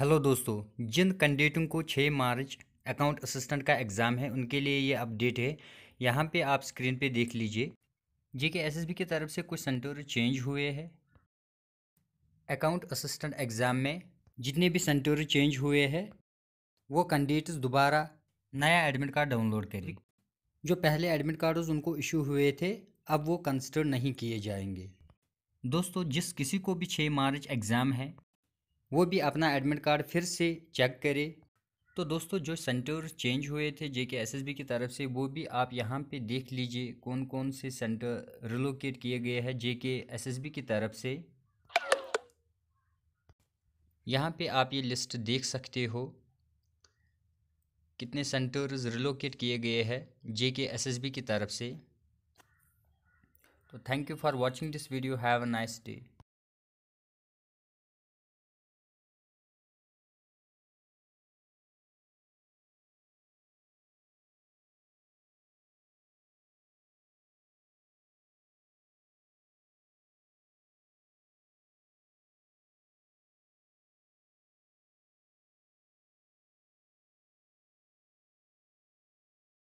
hello दोस्तों जिन कैंडिडेटों को 6 मार्च अकाउंट असिस्टेंट का एग्ज़ाम है उनके लिए ये अपडेट है यहाँ पे आप स्क्रीन पे देख लीजिए जी के एस की तरफ से कुछ सेंटर चेंज हुए हैं अकाउंट असिस्टेंट एग्ज़ाम में जितने भी सेंटर चेंज हुए हैं वो कैंडिडेट्स दोबारा नया एडमिट कार्ड डाउनलोड करें जो पहले एडमिट कार्ड उनको इशू हुए थे अब वो कंसिडर नहीं किए जाएंगे दोस्तों जिस किसी को भी छः मार्च एग्ज़ाम है वो भी अपना एडमिट कार्ड फिर से चेक करे तो दोस्तों जो सेंटर चेंज हुए थे जे के एस एस बी की तरफ से वो भी आप यहाँ पे देख लीजिए कौन कौन से सेंटर रिलोकेट किए गए हैं जे के एस एस बी की तरफ से यहाँ पे आप ये लिस्ट देख सकते हो कितने सेंटर्स रिलोकेट किए गए हैं जे के एस एस बी की तरफ से तो thank you for watching this video have a nice day